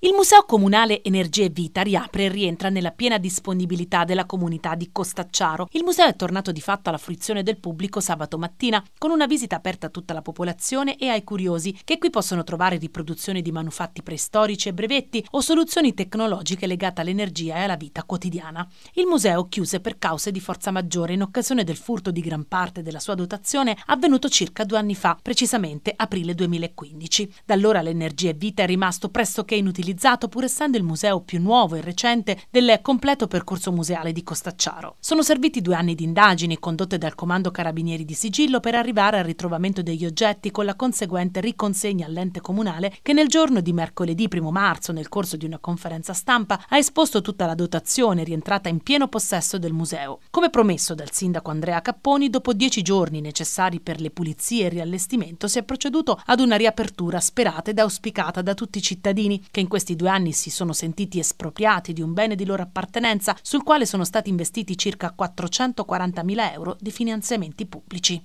Il Museo Comunale Energia e Vita riapre e rientra nella piena disponibilità della comunità di Costacciaro. Il museo è tornato di fatto alla fruizione del pubblico sabato mattina, con una visita aperta a tutta la popolazione e ai curiosi, che qui possono trovare riproduzioni di manufatti preistorici e brevetti o soluzioni tecnologiche legate all'energia e alla vita quotidiana. Il museo chiuse per cause di forza maggiore in occasione del furto di gran parte della sua dotazione avvenuto circa due anni fa, precisamente aprile 2015. Da allora l'Energia e Vita è rimasto pressoché inutilizzato utilizzato pur essendo il museo più nuovo e recente del completo percorso museale di Costacciaro. Sono serviti due anni di indagini condotte dal Comando Carabinieri di Sigillo per arrivare al ritrovamento degli oggetti con la conseguente riconsegna all'ente comunale che nel giorno di mercoledì 1 marzo, nel corso di una conferenza stampa, ha esposto tutta la dotazione rientrata in pieno possesso del museo. Come promesso dal sindaco Andrea Capponi, dopo dieci giorni necessari per le pulizie e il riallestimento si è proceduto ad una riapertura sperata ed auspicata da tutti i cittadini che in questi due anni si sono sentiti espropriati di un bene di loro appartenenza sul quale sono stati investiti circa 440.000 euro di finanziamenti pubblici.